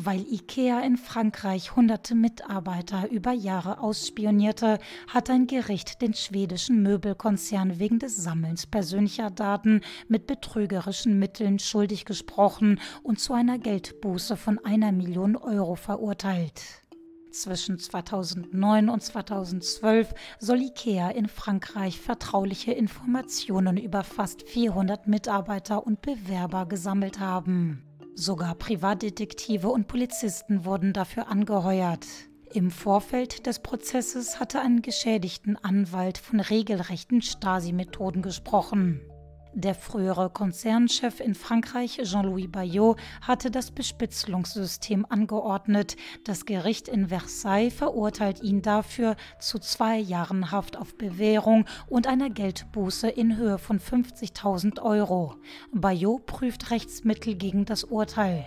Weil IKEA in Frankreich hunderte Mitarbeiter über Jahre ausspionierte, hat ein Gericht den schwedischen Möbelkonzern wegen des Sammelns persönlicher Daten mit betrügerischen Mitteln schuldig gesprochen und zu einer Geldbuße von einer Million Euro verurteilt. Zwischen 2009 und 2012 soll IKEA in Frankreich vertrauliche Informationen über fast 400 Mitarbeiter und Bewerber gesammelt haben. Sogar Privatdetektive und Polizisten wurden dafür angeheuert. Im Vorfeld des Prozesses hatte ein geschädigten Anwalt von regelrechten Stasi-Methoden gesprochen. Der frühere Konzernchef in Frankreich, Jean-Louis Bayot, hatte das Bespitzelungssystem angeordnet. Das Gericht in Versailles verurteilt ihn dafür zu zwei Jahren Haft auf Bewährung und einer Geldbuße in Höhe von 50.000 Euro. Bayot prüft Rechtsmittel gegen das Urteil.